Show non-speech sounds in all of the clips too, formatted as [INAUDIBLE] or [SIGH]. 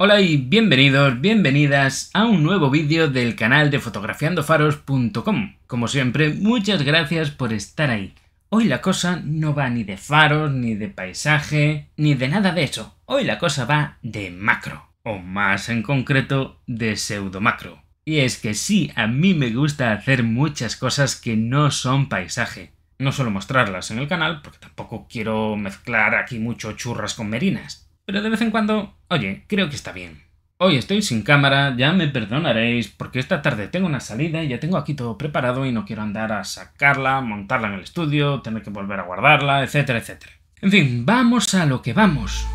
Hola y bienvenidos, bienvenidas a un nuevo vídeo del canal de fotografiandofaros.com. Como siempre, muchas gracias por estar ahí. Hoy la cosa no va ni de faros, ni de paisaje, ni de nada de eso. Hoy la cosa va de macro, o más en concreto, de pseudo macro. Y es que sí, a mí me gusta hacer muchas cosas que no son paisaje. No suelo mostrarlas en el canal porque tampoco quiero mezclar aquí mucho churras con merinas pero de vez en cuando, oye, creo que está bien. Hoy estoy sin cámara, ya me perdonaréis, porque esta tarde tengo una salida y ya tengo aquí todo preparado y no quiero andar a sacarla, montarla en el estudio, tener que volver a guardarla, etcétera, etcétera. En fin, vamos a lo que vamos.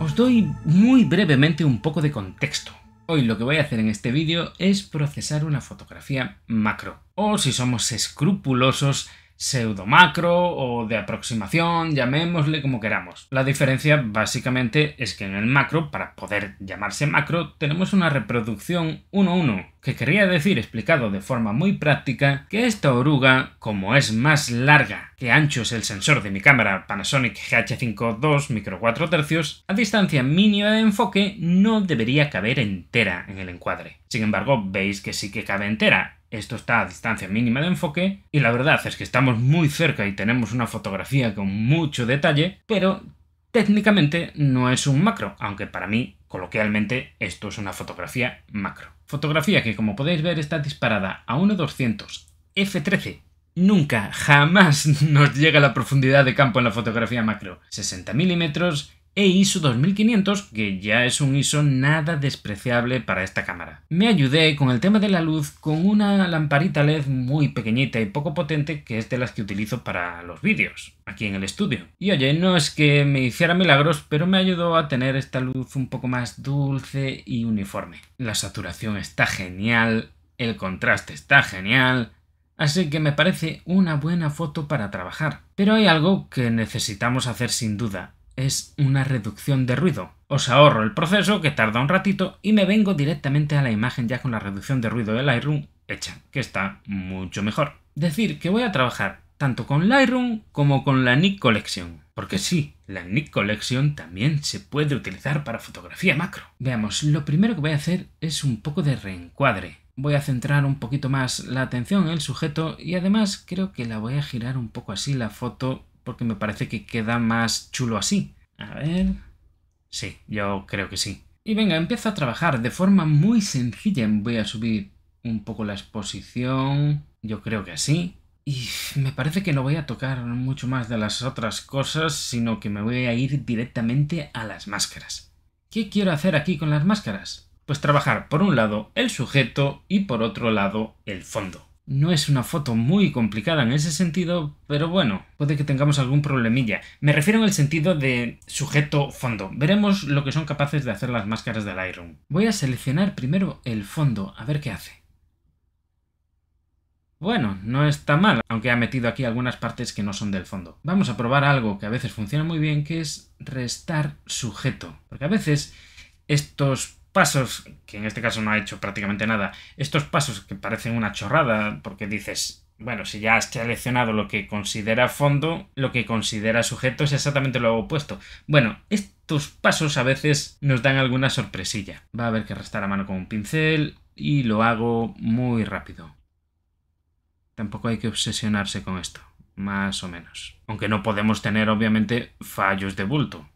Os doy muy brevemente un poco de contexto. Hoy lo que voy a hacer en este vídeo es procesar una fotografía macro. O si somos escrupulosos, pseudo macro, o de aproximación, llamémosle como queramos. La diferencia básicamente es que en el macro, para poder llamarse macro, tenemos una reproducción 1-1, que quería decir, explicado de forma muy práctica, que esta oruga, como es más larga que ancho es el sensor de mi cámara Panasonic GH5 II micro 4 tercios, a distancia mínima de enfoque no debería caber entera en el encuadre. Sin embargo, veis que sí que cabe entera, esto está a distancia mínima de enfoque y la verdad es que estamos muy cerca y tenemos una fotografía con mucho detalle, pero técnicamente no es un macro, aunque para mí, coloquialmente, esto es una fotografía macro. Fotografía que, como podéis ver, está disparada a 1.200 f13. Nunca, jamás [LAUGHS] nos llega la profundidad de campo en la fotografía macro. 60 milímetros, e ISO 2500, que ya es un ISO nada despreciable para esta cámara. Me ayudé con el tema de la luz con una lamparita LED muy pequeñita y poco potente que es de las que utilizo para los vídeos, aquí en el estudio. Y oye, no es que me hiciera milagros, pero me ayudó a tener esta luz un poco más dulce y uniforme. La saturación está genial, el contraste está genial, así que me parece una buena foto para trabajar. Pero hay algo que necesitamos hacer sin duda, es una reducción de ruido. Os ahorro el proceso que tarda un ratito y me vengo directamente a la imagen ya con la reducción de ruido de Lightroom hecha, que está mucho mejor. Decir que voy a trabajar tanto con Lightroom como con la Nick Collection. Porque sí, la Nick Collection también se puede utilizar para fotografía macro. Veamos, lo primero que voy a hacer es un poco de reencuadre. Voy a centrar un poquito más la atención en el sujeto y además creo que la voy a girar un poco así la foto porque me parece que queda más chulo así. A ver... Sí, yo creo que sí. Y venga, empiezo a trabajar de forma muy sencilla. Voy a subir un poco la exposición, yo creo que así. Y me parece que no voy a tocar mucho más de las otras cosas, sino que me voy a ir directamente a las máscaras. ¿Qué quiero hacer aquí con las máscaras? Pues trabajar por un lado el sujeto y por otro lado el fondo. No es una foto muy complicada en ese sentido, pero bueno, puede que tengamos algún problemilla. Me refiero en el sentido de sujeto-fondo. Veremos lo que son capaces de hacer las máscaras del Iron. Voy a seleccionar primero el fondo, a ver qué hace. Bueno, no está mal, aunque ha metido aquí algunas partes que no son del fondo. Vamos a probar algo que a veces funciona muy bien, que es restar sujeto. Porque a veces estos pasos, que en este caso no ha hecho prácticamente nada, estos pasos que parecen una chorrada, porque dices, bueno, si ya has seleccionado lo que considera fondo, lo que considera sujeto es exactamente lo opuesto. Bueno, estos pasos a veces nos dan alguna sorpresilla. Va a haber que restar a mano con un pincel y lo hago muy rápido. Tampoco hay que obsesionarse con esto, más o menos. Aunque no podemos tener obviamente fallos de bulto.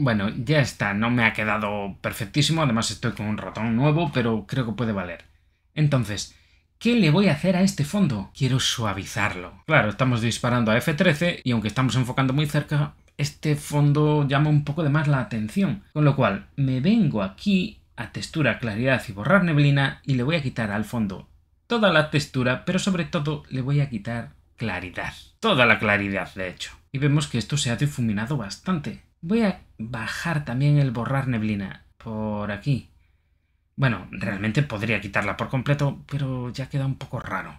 Bueno, ya está, no me ha quedado perfectísimo, además estoy con un ratón nuevo, pero creo que puede valer. Entonces, ¿qué le voy a hacer a este fondo? Quiero suavizarlo. Claro, estamos disparando a F13 y aunque estamos enfocando muy cerca, este fondo llama un poco de más la atención. Con lo cual, me vengo aquí a textura, claridad y borrar neblina y le voy a quitar al fondo toda la textura, pero sobre todo le voy a quitar claridad. Toda la claridad, de hecho. Y vemos que esto se ha difuminado bastante. Voy a bajar también el borrar neblina por aquí. Bueno, realmente podría quitarla por completo, pero ya queda un poco raro.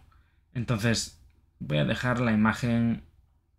Entonces voy a dejar la imagen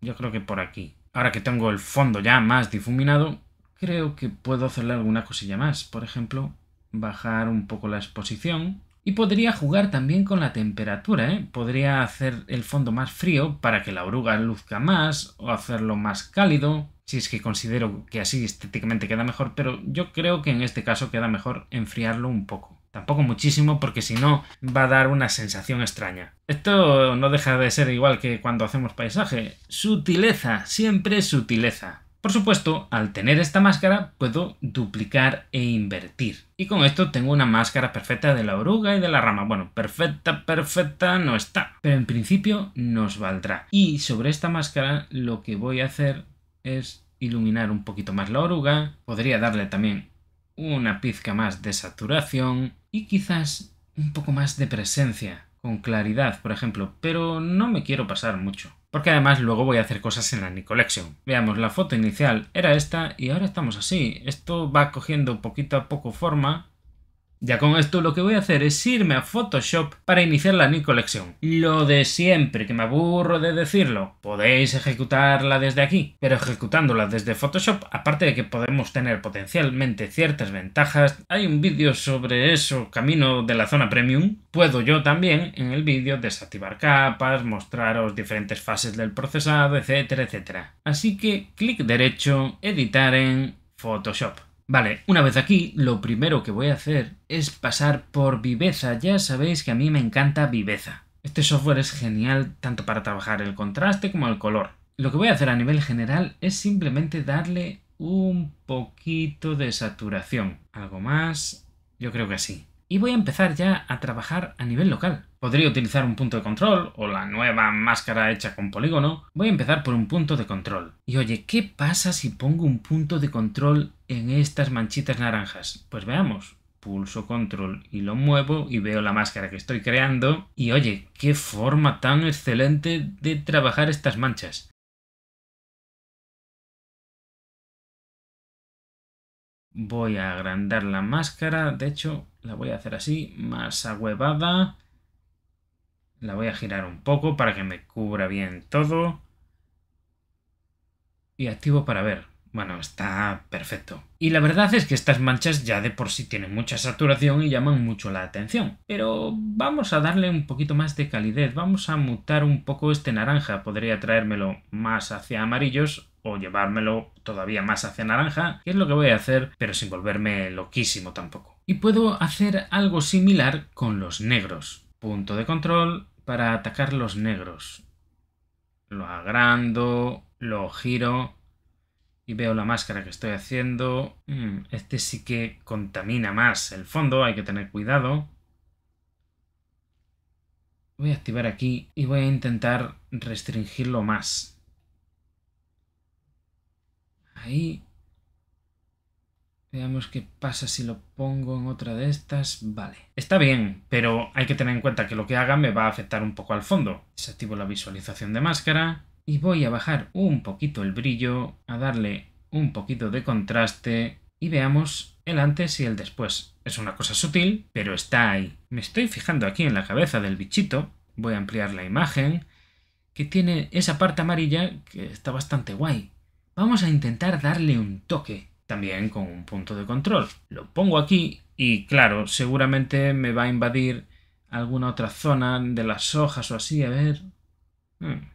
yo creo que por aquí. Ahora que tengo el fondo ya más difuminado, creo que puedo hacerle alguna cosilla más. Por ejemplo, bajar un poco la exposición y podría jugar también con la temperatura, ¿eh? podría hacer el fondo más frío para que la oruga luzca más o hacerlo más cálido, si es que considero que así estéticamente queda mejor, pero yo creo que en este caso queda mejor enfriarlo un poco. Tampoco muchísimo porque si no va a dar una sensación extraña. Esto no deja de ser igual que cuando hacemos paisaje. Sutileza, siempre sutileza. Por supuesto, al tener esta máscara puedo duplicar e invertir. Y con esto tengo una máscara perfecta de la oruga y de la rama. Bueno, perfecta, perfecta no está. Pero en principio nos valdrá. Y sobre esta máscara lo que voy a hacer es iluminar un poquito más la oruga. Podría darle también una pizca más de saturación y quizás un poco más de presencia con claridad, por ejemplo, pero no me quiero pasar mucho. Porque además luego voy a hacer cosas en la Nicolection. Veamos, la foto inicial era esta y ahora estamos así. Esto va cogiendo poquito a poco forma ya con esto lo que voy a hacer es irme a Photoshop para iniciar la new colección. Lo de siempre, que me aburro de decirlo, podéis ejecutarla desde aquí, pero ejecutándola desde Photoshop, aparte de que podemos tener potencialmente ciertas ventajas, hay un vídeo sobre eso, camino de la zona premium, puedo yo también en el vídeo desactivar capas, mostraros diferentes fases del procesado, etcétera, etcétera. Así que clic derecho, editar en Photoshop. Vale, una vez aquí, lo primero que voy a hacer es pasar por Viveza. Ya sabéis que a mí me encanta Viveza. Este software es genial tanto para trabajar el contraste como el color. Lo que voy a hacer a nivel general es simplemente darle un poquito de saturación. Algo más, yo creo que así. Y voy a empezar ya a trabajar a nivel local. Podría utilizar un punto de control o la nueva máscara hecha con polígono. Voy a empezar por un punto de control. Y oye, ¿qué pasa si pongo un punto de control en estas manchitas naranjas? Pues veamos. Pulso control y lo muevo y veo la máscara que estoy creando. Y oye, qué forma tan excelente de trabajar estas manchas. Voy a agrandar la máscara, de hecho la voy a hacer así, más ahuevada. La voy a girar un poco para que me cubra bien todo. Y activo para ver. Bueno, está perfecto. Y la verdad es que estas manchas ya de por sí tienen mucha saturación y llaman mucho la atención. Pero vamos a darle un poquito más de calidez, vamos a mutar un poco este naranja. Podría traérmelo más hacia amarillos o llevármelo todavía más hacia naranja, que es lo que voy a hacer, pero sin volverme loquísimo tampoco. Y puedo hacer algo similar con los negros. Punto de control para atacar los negros. Lo agrando, lo giro y veo la máscara que estoy haciendo. Mm, este sí que contamina más el fondo, hay que tener cuidado. Voy a activar aquí y voy a intentar restringirlo más. Ahí. Veamos qué pasa si lo pongo en otra de estas. Vale. Está bien, pero hay que tener en cuenta que lo que haga me va a afectar un poco al fondo. Desactivo la visualización de máscara y voy a bajar un poquito el brillo, a darle un poquito de contraste y veamos el antes y el después. Es una cosa sutil, pero está ahí. Me estoy fijando aquí en la cabeza del bichito, voy a ampliar la imagen, que tiene esa parte amarilla que está bastante guay. Vamos a intentar darle un toque, también con un punto de control. Lo pongo aquí y claro, seguramente me va a invadir alguna otra zona de las hojas o así, a ver... Hmm.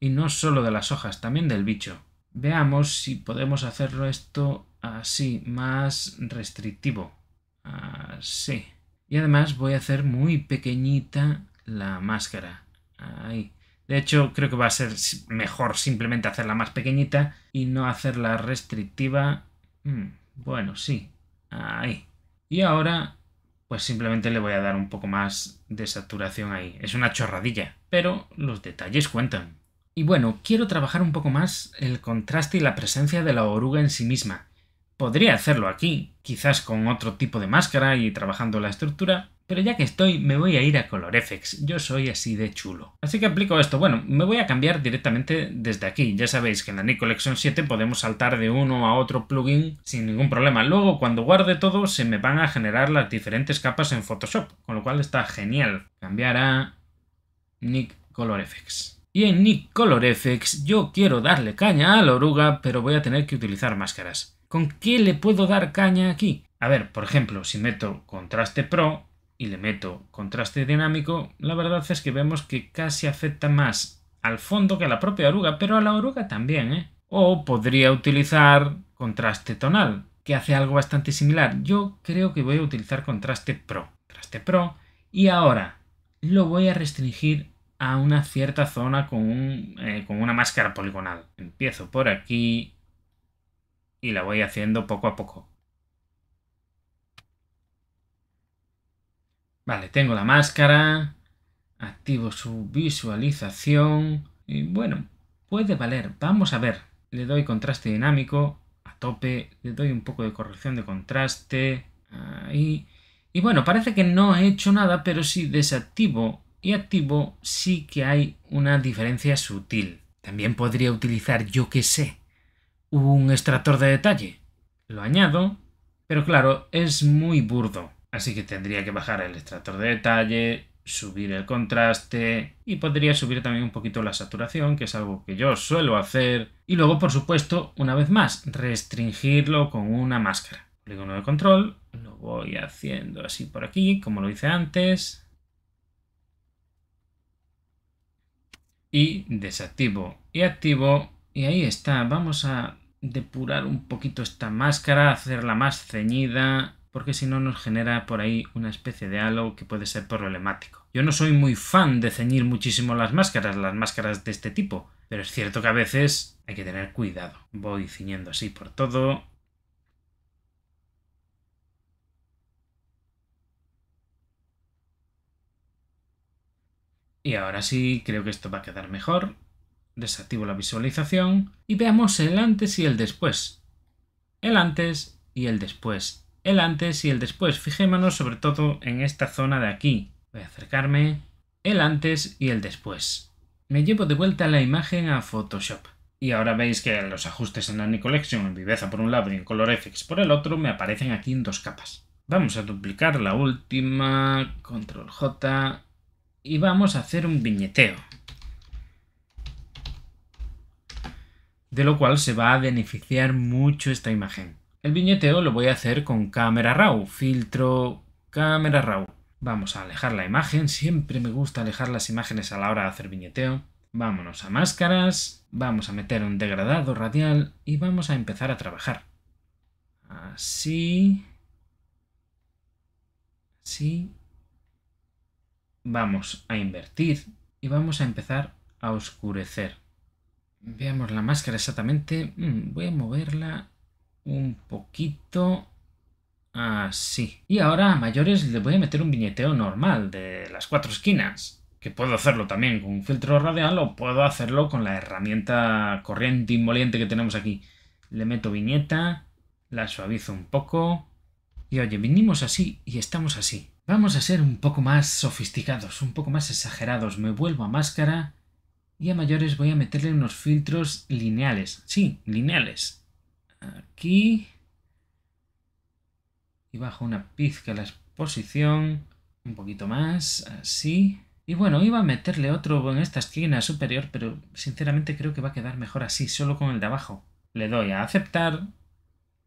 Y no solo de las hojas, también del bicho. Veamos si podemos hacerlo esto así, más restrictivo. Así. Y además voy a hacer muy pequeñita la máscara. Ahí. De hecho, creo que va a ser mejor simplemente hacerla más pequeñita y no hacerla restrictiva. Mm, bueno, sí. Ahí. Y ahora, pues simplemente le voy a dar un poco más de saturación ahí. Es una chorradilla, pero los detalles cuentan. Y bueno, quiero trabajar un poco más el contraste y la presencia de la oruga en sí misma. Podría hacerlo aquí, quizás con otro tipo de máscara y trabajando la estructura, pero ya que estoy me voy a ir a ColorFX. yo soy así de chulo. Así que aplico esto, bueno, me voy a cambiar directamente desde aquí, ya sabéis que en la Nick Collection 7 podemos saltar de uno a otro plugin sin ningún problema. Luego cuando guarde todo se me van a generar las diferentes capas en Photoshop, con lo cual está genial. Cambiar a Nick ColorFX. Y en fx yo quiero darle caña a la oruga, pero voy a tener que utilizar máscaras. ¿Con qué le puedo dar caña aquí? A ver, por ejemplo, si meto contraste pro y le meto contraste dinámico, la verdad es que vemos que casi afecta más al fondo que a la propia oruga, pero a la oruga también, ¿eh? O podría utilizar contraste tonal, que hace algo bastante similar. Yo creo que voy a utilizar contraste pro. Contraste pro. Y ahora lo voy a restringir a una cierta zona con, un, eh, con una máscara poligonal. Empiezo por aquí y la voy haciendo poco a poco. Vale, tengo la máscara, activo su visualización y bueno, puede valer. Vamos a ver, le doy contraste dinámico a tope, le doy un poco de corrección de contraste, ahí... Y bueno, parece que no he hecho nada, pero si desactivo y activo sí que hay una diferencia sutil. También podría utilizar, yo que sé, un extractor de detalle. Lo añado, pero claro, es muy burdo. Así que tendría que bajar el extractor de detalle, subir el contraste y podría subir también un poquito la saturación, que es algo que yo suelo hacer. Y luego, por supuesto, una vez más, restringirlo con una máscara. Polígono de control, lo voy haciendo así por aquí, como lo hice antes. y desactivo y activo y ahí está, vamos a depurar un poquito esta máscara, hacerla más ceñida, porque si no nos genera por ahí una especie de halo que puede ser problemático. Yo no soy muy fan de ceñir muchísimo las máscaras, las máscaras de este tipo, pero es cierto que a veces hay que tener cuidado. Voy ciñendo así por todo Y ahora sí, creo que esto va a quedar mejor. Desactivo la visualización y veamos el antes y el después. El antes y el después. El antes y el después. Fijémonos sobre todo en esta zona de aquí. Voy a acercarme. El antes y el después. Me llevo de vuelta la imagen a Photoshop. Y ahora veis que los ajustes en Any Collection, en Viveza por un lado y en Color FX por el otro, me aparecen aquí en dos capas. Vamos a duplicar la última, Control J, y vamos a hacer un viñeteo. De lo cual se va a beneficiar mucho esta imagen. El viñeteo lo voy a hacer con cámara RAW, filtro cámara RAW. Vamos a alejar la imagen, siempre me gusta alejar las imágenes a la hora de hacer viñeteo. Vámonos a máscaras, vamos a meter un degradado radial y vamos a empezar a trabajar. Así. Así vamos a invertir y vamos a empezar a oscurecer. Veamos la máscara exactamente. Mm, voy a moverla un poquito así. Y ahora a mayores le voy a meter un viñeteo normal de las cuatro esquinas. Que puedo hacerlo también con un filtro radial o puedo hacerlo con la herramienta corriente inmoliente que tenemos aquí. Le meto viñeta, la suavizo un poco. Y oye, vinimos así y estamos así. Vamos a ser un poco más sofisticados, un poco más exagerados. Me vuelvo a máscara y a mayores voy a meterle unos filtros lineales. Sí, lineales. Aquí. Y bajo una pizca la exposición. Un poquito más, así. Y bueno, iba a meterle otro en esta esquina superior, pero sinceramente creo que va a quedar mejor así, solo con el de abajo. Le doy a aceptar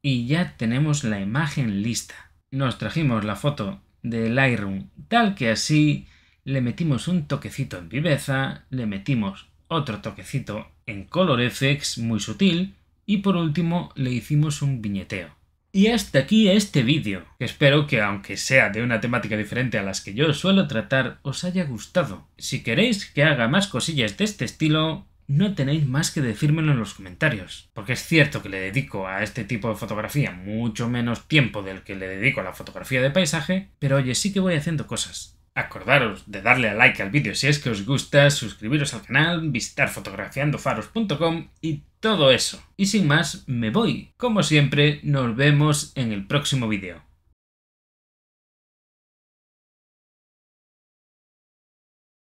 y ya tenemos la imagen lista. Nos trajimos la foto de Lightroom. Tal que así le metimos un toquecito en viveza, le metimos otro toquecito en color FX muy sutil y por último le hicimos un viñeteo. Y hasta aquí este vídeo. Espero que aunque sea de una temática diferente a las que yo suelo tratar, os haya gustado. Si queréis que haga más cosillas de este estilo, no tenéis más que decírmelo en los comentarios, porque es cierto que le dedico a este tipo de fotografía mucho menos tiempo del que le dedico a la fotografía de paisaje, pero oye, sí que voy haciendo cosas. Acordaros de darle a like al vídeo si es que os gusta, suscribiros al canal, visitar fotografiandofaros.com y todo eso. Y sin más, me voy. Como siempre, nos vemos en el próximo vídeo.